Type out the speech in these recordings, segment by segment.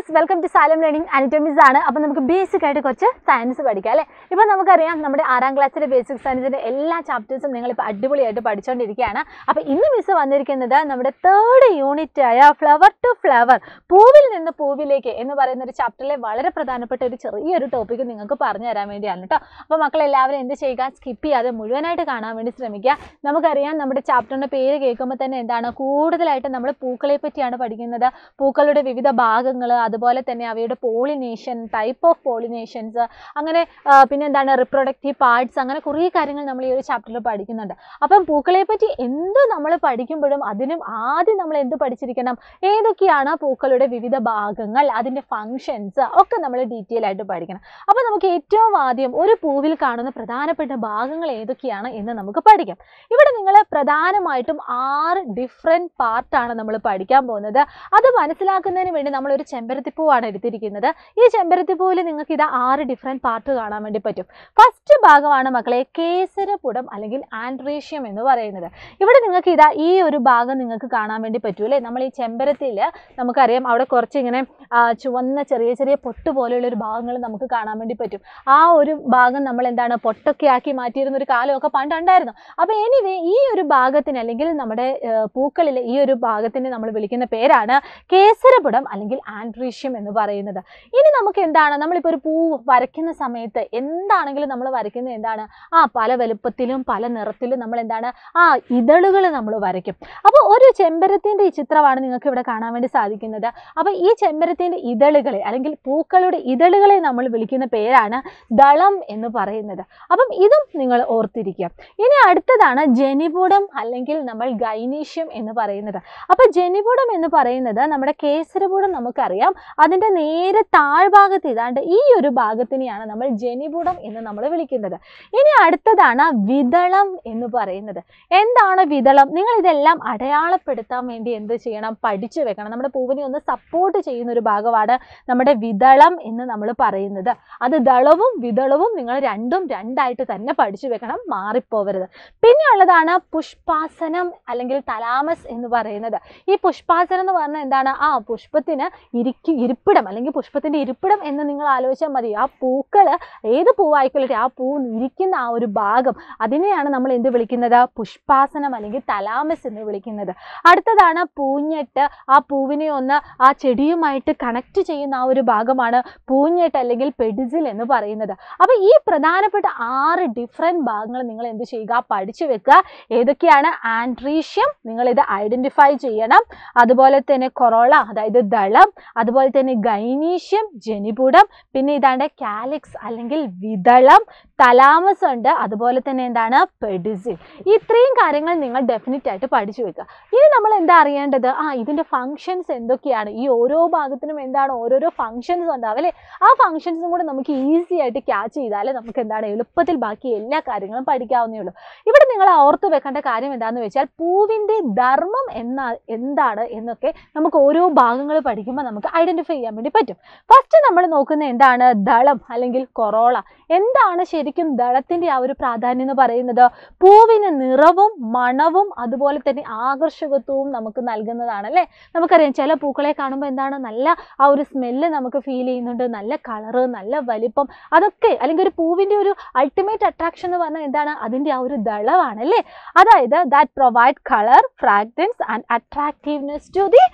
viewers welcome to Salam learning anatomies ആണ് അപ്പോൾ നമുക്ക് ബേസിക് ആയിട്ട് കുറച്ച് സയൻസ് പഠിക്കാം അല്ലേ ഇപ്പം നമുക്കറിയാം നമ്മുടെ ആറാം ക്ലാസ്സിലെ ബേസിക് സയൻസിൻ്റെ എല്ലാ ചാപ്റ്റേഴ്സും നിങ്ങളിപ്പോൾ അടിപൊളിയായിട്ട് പഠിച്ചുകൊണ്ടിരിക്കുകയാണ് അപ്പോൾ ഇന്ന് മിസ് വന്നിരിക്കുന്നത് നമ്മുടെ തേർഡ് യൂണിറ്റ് ആയ ഫ്ലവർ ടു ഫ്ലവർ പൂവിൽ നിന്ന് പൂവിലേക്ക് എന്ന് പറയുന്ന ഒരു ചാപ്റ്ററിലെ വളരെ പ്രധാനപ്പെട്ട ഒരു ചെറിയൊരു ടോപ്പിക്ക് നിങ്ങൾക്ക് പറഞ്ഞു തരാൻ വേണ്ടിയാണ് കേട്ടോ അപ്പോൾ മക്കളെല്ലാവരും എന്ത് ചെയ്യുക സ്കിപ്പ് ചെയ്യാതെ മുഴുവനായിട്ട് കാണാൻ വേണ്ടി ശ്രമിക്കുക നമുക്കറിയാം നമ്മുടെ ചാപ്റ്ററിൻ്റെ പേര് കേൾക്കുമ്പോൾ തന്നെ എന്താണ് കൂടുതലായിട്ട് നമ്മൾ പൂക്കളെ പറ്റിയാണ് പഠിക്കുന്നത് പൂക്കളുടെ വിവിധ ഭാഗങ്ങൾ അതുപോലെ തന്നെ അവയുടെ പോളിനേഷൻ ടൈപ്പ് ഓഫ് പോളിനേഷൻസ് അങ്ങനെ പിന്നെ എന്താണ് റിപ്രൊഡക്റ്റീവ് പാർട്സ് അങ്ങനെ കുറേ കാര്യങ്ങൾ നമ്മൾ ഈ ഒരു ചാപ്റ്ററിൽ പഠിക്കുന്നുണ്ട് അപ്പം പൂക്കളെ പറ്റി എന്ത് നമ്മൾ പഠിക്കുമ്പോഴും അതിനും ആദ്യം നമ്മൾ എന്ത് പഠിച്ചിരിക്കണം ഏതൊക്കെയാണ് പൂക്കളുടെ വിവിധ ഭാഗങ്ങൾ അതിൻ്റെ ഫങ്ഷൻസ് ഒക്കെ നമ്മൾ ഡീറ്റെയിൽ ആയിട്ട് പഠിക്കണം അപ്പോൾ നമുക്ക് ഏറ്റവും ആദ്യം ഒരു പൂവിൽ കാണുന്ന പ്രധാനപ്പെട്ട ഭാഗങ്ങൾ ഏതൊക്കെയാണ് എന്ന് നമുക്ക് പഠിക്കാം ഇവിടെ നിങ്ങൾ പ്രധാനമായിട്ടും ആറ് ഡിഫറെൻറ്റ് പാർട്ടാണ് നമ്മൾ പഠിക്കാൻ പോകുന്നത് അത് മനസ്സിലാക്കുന്നതിന് വേണ്ടി നമ്മളൊരു ചെമ്പര പൂവാണ് എടുത്തിരിക്കുന്നത് ഈ ചെമ്പരത്തിപ്പൂവിൽ നിങ്ങൾക്ക് ഇത് ആറ് ഡിഫറെൻറ്റ് പാർട്ട് കാണാൻ വേണ്ടി പറ്റും ഫസ്റ്റ് ഭാഗമാണ് മക്കളെ കേസരപുടം അല്ലെങ്കിൽ ആൻഡ്രേഷ്യം എന്ന് പറയുന്നത് ഇവിടെ നിങ്ങൾക്ക് ഇതാ ഈ ഒരു ഭാഗം നിങ്ങൾക്ക് കാണാൻ വേണ്ടി പറ്റൂ അല്ലേ നമ്മൾ ഈ ചെമ്പരത്തിൽ നമുക്കറിയാം അവിടെ കുറച്ച് ഇങ്ങനെ ചുവന്ന ചെറിയ ചെറിയ പൊട്ട് പോലെയുള്ള ഒരു ഭാഗങ്ങൾ നമുക്ക് കാണാൻ വേണ്ടി പറ്റും ആ ഒരു ഭാഗം നമ്മൾ എന്താണ് പൊട്ടൊക്കെ ആക്കി മാറ്റിയിരുന്ന ഒരു കാലമൊക്കെ പണ്ടുണ്ടായിരുന്നു അപ്പോൾ എനിവേ ഈ ഒരു ഭാഗത്തിന് അല്ലെങ്കിൽ നമ്മുടെ പൂക്കളിലെ ഈ ഒരു ഭാഗത്തിന് നമ്മൾ വിളിക്കുന്ന പേരാണ് കേസരപുടം അല്ലെങ്കിൽ ആൻഡ്രീ വിഷയം എന്ന് പറയുന്നത് ഇനി നമുക്ക് എന്താണ് നമ്മളിപ്പോൾ ഒരു പൂ വരയ്ക്കുന്ന സമയത്ത് എന്താണെങ്കിലും നമ്മൾ വരയ്ക്കുന്നത് എന്താണ് ആ പല വലുപ്പത്തിലും പല നിറത്തിലും നമ്മൾ എന്താണ് ആ ഇതളുകൾ നമ്മൾ വരയ്ക്കും അപ്പോൾ ഒരു ചെമ്പരത്തിൻ്റെ ഈ ചിത്രമാണ് നിങ്ങൾക്ക് ഇവിടെ കാണാൻ വേണ്ടി സാധിക്കുന്നത് അപ്പോൾ ഈ ചെമ്പരത്തിൻ്റെ ഇതളുകളെ അല്ലെങ്കിൽ പൂക്കളുടെ ഇതളുകളെ നമ്മൾ വിളിക്കുന്ന പേരാണ് ദളം എന്ന് പറയുന്നത് അപ്പം ഇതും നിങ്ങൾ ഓർത്തിരിക്കുക ഇനി അടുത്തതാണ് ജനിപുടം അല്ലെങ്കിൽ നമ്മൾ ഗൈനീഷ്യം എന്ന് പറയുന്നത് അപ്പോൾ ജനിപുടം എന്ന് പറയുന്നത് നമ്മുടെ കേസരപുടം നമുക്കറിയാം പറയാം അതിൻ്റെ നേരെ താഴ്ഭാഗത്ത് ഇതാണ്ട് ഈ ഒരു ഭാഗത്തിനെയാണ് നമ്മൾ ജനിപുടം എന്ന് നമ്മൾ വിളിക്കുന്നത് ഇനി അടുത്തതാണ് വിതളം എന്ന് പറയുന്നത് എന്താണ് വിതളം നിങ്ങൾ ഇതെല്ലാം അടയാളപ്പെടുത്താൻ വേണ്ടി എന്ത് ചെയ്യണം പഠിച്ചു വെക്കണം നമ്മുടെ പൂവിനെ ഒന്ന് സപ്പോർട്ട് ചെയ്യുന്ന ഒരു ഭാഗമാണ് നമ്മുടെ വിതളം എന്ന് നമ്മൾ പറയുന്നത് അത് ദളവും വിതളവും നിങ്ങൾ രണ്ടും രണ്ടായിട്ട് തന്നെ പഠിച്ചു വെക്കണം മാറിപ്പോവരുത് പിന്നെ ഉള്ളതാണ് പുഷ്പാസനം അല്ലെങ്കിൽ തലാമസ് എന്ന് പറയുന്നത് ഈ പുഷ്പാസനം എന്ന് പറഞ്ഞാൽ എന്താണ് ആ പുഷ്പത്തിന് ഇരി ശരിക്കും ഇരിപ്പിടം അല്ലെങ്കിൽ പുഷ്പത്തിൻ്റെ ഇരിപ്പിടം എന്ന് നിങ്ങൾ ആലോചിച്ചാൽ മതി ആ പൂക്കൾ ഏത് പൂവായിക്കൊള്ളട്ടെ ആ പൂ ഇരിക്കുന്ന ആ ഒരു ഭാഗം അതിനെയാണ് നമ്മൾ എന്ത് വിളിക്കുന്നത് പുഷ്പാസനം അല്ലെങ്കിൽ തലാമസ് എന്ന് വിളിക്കുന്നത് അടുത്തതാണ് പൂഞ്ഞെട്ട് ആ പൂവിനെ ഒന്ന് ആ ചെടിയുമായിട്ട് കണക്ട് ചെയ്യുന്ന ആ ഒരു ഭാഗമാണ് പൂഞ്ഞെട്ട് അല്ലെങ്കിൽ പെഡിസിൽ എന്ന് പറയുന്നത് അപ്പോൾ ഈ പ്രധാനപ്പെട്ട ആറ് ഡിഫറെൻറ്റ് ഭാഗങ്ങൾ നിങ്ങൾ എന്ത് ചെയ്യുക പഠിച്ചു വെക്കുക ഏതൊക്കെയാണ് ആൻഡ്രീഷ്യം നിങ്ങളിത് ഐഡൻറ്റിഫൈ ചെയ്യണം അതുപോലെ തന്നെ കൊറോള അതായത് ദളം അതുപോലെ തന്നെ ഗൈനീഷ്യം ജനിപുടം പിന്നെ ഇതാണ്ട് കാലിക്സ് അല്ലെങ്കിൽ വിതളം തലാമസ് ഉണ്ട് അതുപോലെ തന്നെ എന്താണ് പെഡിസിൽ ഇത്രയും കാര്യങ്ങൾ നിങ്ങൾ ഡെഫിനറ്റ് ആയിട്ട് പഠിച്ചു വെക്കുക ഇനി നമ്മൾ എന്താ അറിയേണ്ടത് ആ ഇതിൻ്റെ ഫങ്ഷൻസ് എന്തൊക്കെയാണ് ഈ ഓരോ ഭാഗത്തിനും എന്താണ് ഓരോരോ ഫങ്ഷൻസ് ഉണ്ടാവും അല്ലേ ആ ഫങ്ഷൻസും കൂടെ നമുക്ക് ഈസി ആയിട്ട് ക്യാച്ച് ചെയ്താലേ നമുക്ക് എന്താണ് എളുപ്പത്തിൽ ബാക്കി എല്ലാ കാര്യങ്ങളും പഠിക്കാവുന്നേ ഉള്ളൂ ഇവിടെ നിങ്ങൾ ഓർത്ത് വെക്കേണ്ട കാര്യം എന്താണെന്ന് വെച്ചാൽ പൂവിൻ്റെ ധർമ്മം എന്നാ എന്താണ് എന്നൊക്കെ നമുക്ക് ഓരോ ഭാഗങ്ങൾ പഠിക്കുമ്പോൾ നമുക്ക് ഐഡന്റിഫൈ ചെയ്യാൻ വേണ്ടി പറ്റും ഫസ്റ്റ് നമ്മൾ നോക്കുന്ന എന്താണ് ദളം അല്ലെങ്കിൽ കൊറോള എന്താണ് ശരിക്കും ദളത്തിന്റെ ആ ഒരു പ്രാധാന്യം എന്ന് പറയുന്നത് പൂവിന് നിറവും മണവും അതുപോലെ തന്നെ ആകർഷകത്വവും നമുക്ക് നൽകുന്നതാണ് അല്ലേ നമുക്കറിയാം ചില പൂക്കളെ കാണുമ്പോൾ എന്താണ് നല്ല ആ ഒരു സ്മെല്ല് നമുക്ക് ഫീൽ ചെയ്യുന്നുണ്ട് നല്ല കളറ് നല്ല വലിപ്പം അതൊക്കെ അല്ലെങ്കിൽ ഒരു പൂവിന്റെ ഒരു അൾട്ടിമേറ്റ് അട്രാക്ഷൻ എന്ന് പറഞ്ഞാൽ എന്താണ് അതിന്റെ ആ ഒരു ദളമാണ് അല്ലേ അതായത് that provide colour fragrance and attractiveness to the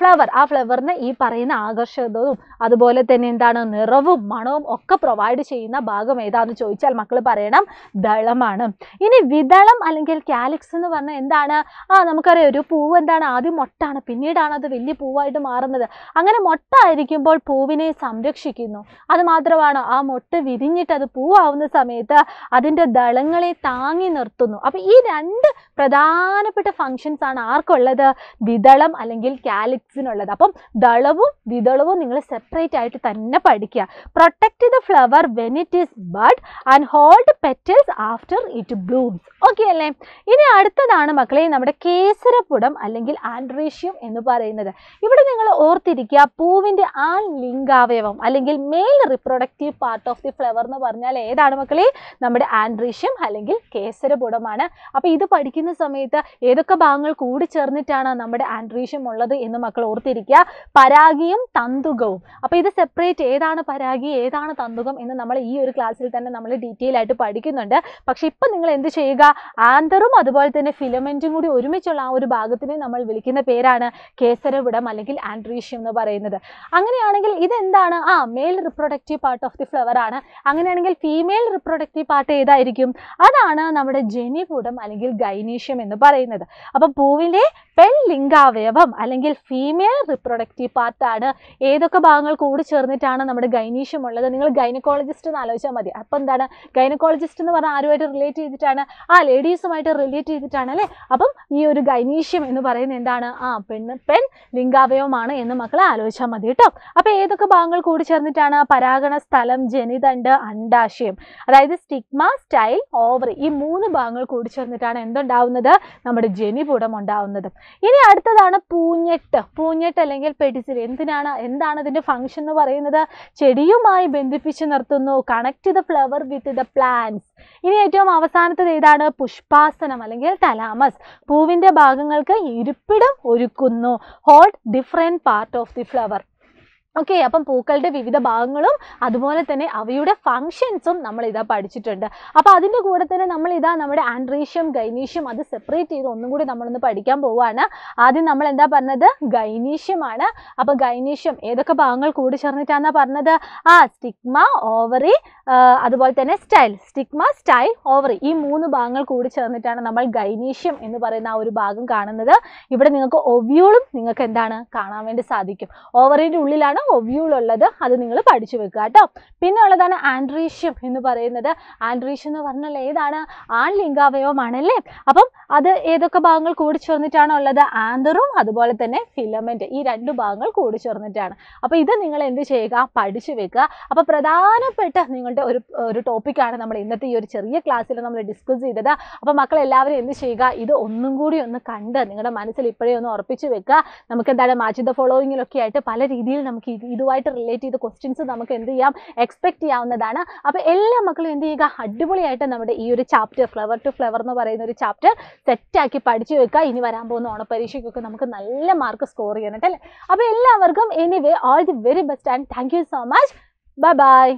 flower ആ ഫ്ലവറിന് ഈ പറയുന്ന ആകർഷകതവും അതുപോലെ തന്നെ എന്താണ് നിറവും മണവും ഒക്കെ പ്രൊവൈഡ് ചെയ്യുന്ന ഭാഗം ഏതാന്ന് ചോദിച്ചാൽ മക്കൾ പറയണം ദളമാണ് ഇനി വിദളം അല്ലെങ്കിൽ കാലിക്സ് എന്ന് പറഞ്ഞാൽ എന്താണ് ആ നമുക്കറിയാം ഒരു പൂവ് എന്താണ് ആദ്യം മൊട്ടാണ് പിന്നീടാണ് അത് വലിയ പൂവായിട്ട് മാറുന്നത് അങ്ങനെ മൊട്ടായിരിക്കുമ്പോൾ പൂവിനെ സംരക്ഷിക്കുന്നു അത് മാത്രമാണ് ആ മൊട്ട് വിരിഞ്ഞിട്ട് അത് പൂവാവുന്ന സമയത്ത് അതിൻ്റെ ദളങ്ങളെ താങ്ങി നിർത്തുന്നു അപ്പം ഈ രണ്ട് പ്രധാനപ്പെട്ട ഫങ്ഷൻസ് ആണ് ആർക്കുള്ളത് വിദളം അല്ലെങ്കിൽ കാലിക്സ് പ്ലാന്റ്സിനുള്ളത് അപ്പം ദളവും വിതളവും നിങ്ങൾ സെപ്പറേറ്റ് ആയിട്ട് തന്നെ പഠിക്കുക protect the flower when it is bud and hold petals after it blooms okay അല്ലേ ഇനി അടുത്തതാണ് മക്കളെ നമ്മുടെ കേസരപ്പുടം അല്ലെങ്കിൽ ആൻഡ്രീഷ്യം എന്ന് പറയുന്നത് ഇവിടെ നിങ്ങൾ ഓർത്തിരിക്കുക പൂവിൻ്റെ ആൺ ലിംഗാവയവം അല്ലെങ്കിൽ male reproductive part of the flower എന്ന് പറഞ്ഞാൽ ഏതാണ് മക്കളെ നമ്മുടെ ആൻഡ്രീഷ്യം അല്ലെങ്കിൽ കേസരപുടമാണ് അപ്പോൾ ഇത് പഠിക്കുന്ന സമയത്ത് ഏതൊക്കെ ഭാഗങ്ങൾ കൂടി ചേർന്നിട്ടാണ് നമ്മുടെ ആൻഡ്രീഷ്യം ഉള്ളത് എന്ന് മക്കൾ മക്കൾ ഓർത്തിരിക്കുക പരാഗിയും തന്തുകവും അപ്പോൾ ഇത് സെപ്പറേറ്റ് ഏതാണ് പരാഗി ഏതാണ് തന്തുകം എന്ന് നമ്മൾ ഈ ഒരു ക്ലാസ്സിൽ തന്നെ നമ്മൾ ഡീറ്റെയിൽ ആയിട്ട് പഠിക്കുന്നുണ്ട് പക്ഷെ ഇപ്പൊ നിങ്ങൾ എന്ത് ചെയ്യുക ആന്തറും അതുപോലെ തന്നെ ഫിലമെന്റും കൂടി ഒരുമിച്ചുള്ള ആ ഒരു ഭാഗത്തിനെ നമ്മൾ വിളിക്കുന്ന പേരാണ് കേസരവിടം അല്ലെങ്കിൽ ആൻഡ്രീഷ്യം എന്ന് പറയുന്നത് അങ്ങനെയാണെങ്കിൽ ഇതെന്താണ് ആ male reproductive part of the flower ആണ് അങ്ങനെയാണെങ്കിൽ ഫീമെയിൽ റിപ്രൊഡക്റ്റീവ് പാർട്ട് ഏതായിരിക്കും അതാണ് നമ്മുടെ ജനിപുടം അല്ലെങ്കിൽ ഗൈനീഷ്യം എന്ന് പറയുന്നത് അപ്പൊ പൂവിൻ്റെ പെൺ ലിംഗാവയവം അല്ലെങ്കിൽ ഫീമെയിൽ റിപ്രൊഡക്റ്റീവ് പാർട്ടാണ് ഏതൊക്കെ ഭാഗങ്ങൾ കൂടി ചേർന്നിട്ടാണ് നമ്മുടെ ഗൈനീഷ്യം ഉള്ളത് നിങ്ങൾ ഗൈനക്കോളജിസ്റ്റ് എന്ന് ആലോചിച്ചാൽ മതി അപ്പം എന്താണ് ഗൈനക്കോളജിസ്റ്റ് എന്ന് പറഞ്ഞാൽ ആരുമായിട്ട് റിലേറ്റ് ചെയ്തിട്ടാണ് ആ ലേഡീസുമായിട്ട് റിലേറ്റ് ചെയ്തിട്ടാണ് അല്ലേ അപ്പം ഈ ഒരു ഗൈനീഷ്യം എന്ന് പറയുന്നത് എന്താണ് ആ പെണ്ണ് പെൺ ലിംഗാവയവമാണ് എന്ന് മക്കളെ ആലോചിച്ചാൽ മതി കേട്ടോ അപ്പോൾ ഏതൊക്കെ ഭാഗങ്ങൾ കൂടി ചേർന്നിട്ടാണ് പരാഗണ സ്ഥലം ജനിതണ്ട് അണ്ടാശയം അതായത് സ്റ്റിഗ്മ സ്റ്റൈൽ ഓവറി ഈ മൂന്ന് ഭാഗങ്ങൾ കൂടി ചേർന്നിട്ടാണ് എന്തുണ്ടാവുന്നത് നമ്മുടെ ജനിപൂടം ഉണ്ടാവുന്നത് ഇനി അടുത്തതാണ് പൂഞ്ഞെട്ട് പൂഞ്ഞെട്ട് അല്ലെങ്കിൽ പെടിസിൽ എന്തിനാണ് എന്താണ് അതിൻ്റെ ഫംഗ്ഷൻ എന്ന് പറയുന്നത് ചെടിയുമായി ബന്ധിപ്പിച്ച് നിർത്തുന്നു connect the flower with the plants ഇനി ഏറ്റവും അവസാനത്തത് ഏതാണ് പുഷ്പാസനം അല്ലെങ്കിൽ തലാമസ് പൂവിൻ്റെ ഭാഗങ്ങൾക്ക് ഇരിപ്പിടം ഒരുക്കുന്നു hold different part of the flower okay അപ്പം പൂക്കളുടെ വിവിധ ഭാഗങ്ങളും അതുപോലെ തന്നെ അവയുടെ ഫങ്ഷൻസും നമ്മൾ ഇതാ പഠിച്ചിട്ടുണ്ട് അപ്പോൾ അതിൻ്റെ കൂടെ തന്നെ നമ്മൾ ഇതാ നമ്മുടെ ആൻഡ്രീഷ്യം ഗൈനീഷ്യം അത് സെപ്പറേറ്റ് ചെയ്ത് ഒന്നും കൂടി നമ്മളൊന്ന് പഠിക്കാൻ പോവുകയാണ് ആദ്യം നമ്മൾ എന്താ പറഞ്ഞത് ഗൈനീഷ്യമാണ് അപ്പോൾ ഗൈനീഷ്യം ഏതൊക്കെ ഭാഗങ്ങൾ കൂടി ചേർന്നിട്ടാന്നാ പറഞ്ഞത് ആ സ്റ്റിഗ്മ ഓവറി അതുപോലെ തന്നെ സ്റ്റൈൽ സ്റ്റിഗ്മ സ്റ്റൈൽ ഓവറി ഈ മൂന്ന് ഭാഗങ്ങൾ കൂടി ചേർന്നിട്ടാണ് നമ്മൾ ഗൈനീഷ്യം എന്ന് പറയുന്ന ആ ഒരു ഭാഗം കാണുന്നത് ഇവിടെ നിങ്ങൾക്ക് ഒവ്യൂളും നിങ്ങൾക്ക് എന്താണ് കാണാൻ വേണ്ടി സാധിക്കും ഓവറിൻ്റെ ഉള്ളിലാണ് ഒവ്യൂൾ അത് നിങ്ങൾ പഠിച്ചു വെക്കുക കേട്ടോ പിന്നെ ഉള്ളതാണ് ആൻഡ്രീഷ്യം എന്ന് പറയുന്നത് ആൻഡ്രീഷ്യം എന്ന് പറഞ്ഞാൽ ഏതാണ് ലിംഗാവയവമാണല്ലേ അപ്പം അത് ഏതൊക്കെ ഭാഗങ്ങൾ കൂടി ചേർന്നിട്ടാണ് ഉള്ളത് ആന്തറും അതുപോലെ തന്നെ ഫിലമെന്റ് ഈ രണ്ട് ഭാഗങ്ങൾ കൂടി ചേർന്നിട്ടാണ് അപ്പോൾ ഇത് നിങ്ങൾ എന്ത് ചെയ്യുക പഠിച്ചു വെക്കുക അപ്പോൾ പ്രധാനപ്പെട്ട നിങ്ങളുടെ ഒരു ഒരു ടോപ്പിക്കാണ് നമ്മൾ ഇന്നത്തെ ഈ ഒരു ചെറിയ ക്ലാസ്സിൽ നമ്മൾ ഡിസ്കസ് ചെയ്തത് അപ്പോൾ മക്കൾ എല്ലാവരും എന്ത് ചെയ്യുക ഇത് ഒന്നും കൂടി ഒന്ന് കണ്ട് നിങ്ങളുടെ മനസ്സിൽ ഇപ്പോഴേ ഒന്ന് ഉറപ്പിച്ചു വെക്കുക നമുക്ക് എന്താണ് മാച്ച് ദ ഫോളോയിങ്ങിലൊക്കെ ആയിട്ട് പല രീതിയിൽ നമുക്ക് ഈ ഇതുമായിട്ട് റിലേറ്റ് ചെയ്ത ക്വസ്റ്റ്യൻസ് നമുക്ക് എന്ത് ചെയ്യാം എക്സ്പെക്ട് ചെയ്യാവുന്നതാണ് അപ്പോൾ എല്ലാ മക്കളും എന്ത് ചെയ്യുക അടിപൊളിയായിട്ട് നമ്മുടെ ഈ ഒരു ചാപ്റ്റർ ഫ്ലവർ ടു ഫ്ലവർ എന്ന് പറയുന്ന ഒരു ചാപ്റ്റർ സെറ്റാക്കി പഠിച്ചു വെക്കുക ഇനി വരാൻ പോകുന്ന ഓണപരീക്ഷയ്ക്കൊക്കെ നമുക്ക് നല്ല മാർക്ക് സ്കോർ ചെയ്യാനായിട്ട് അല്ലേ അപ്പോൾ എല്ലാവർക്കും anyway all the very best and thank you so much bye by